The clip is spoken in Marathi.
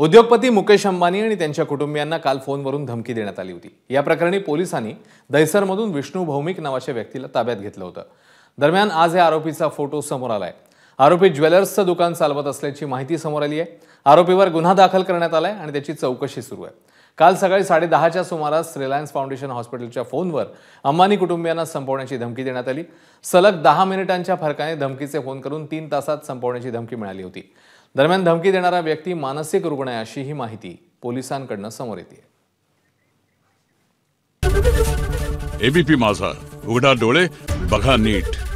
उद्योगपती मुकेश अंबानी आणि त्यांच्या कुटुंबियांना काल फोनवरून धमकी देण्यात आली होती या प्रकरणी पोलिसांनी दैसरमधून विष्णू भौमिक नावाच्या व्यक्तीला ताब्यात घेतलं होतं दरम्यान आज या आरोपीचा फोटो समोर आलाय आरोपी ज्वेलर्सचं दुकान चालवत असल्याची माहिती समोर आली आहे आरोपीवर गुन्हा दाखल करण्यात आलाय आणि त्याची चौकशी सुरू आहे काल सकाळी दहाच्या सुमारास रिलायन्स फाउंडेशन हॉस्पिटलच्या फोनवर अंबानी कुटुंबियांना संपवण्याची धमकी देण्यात आली सलग दहा मिनिटांच्या फरकाने धमकीचे फोन करून तीन तासात संपवण्याची धमकी मिळाली होती दरम्यान धमकी देणारा व्यक्ती मानसिक रुग्ण आहे अशी ही माहिती पोलिसांकडनं समोर येते एबीपी माझा उघडा डोळे बघा नीट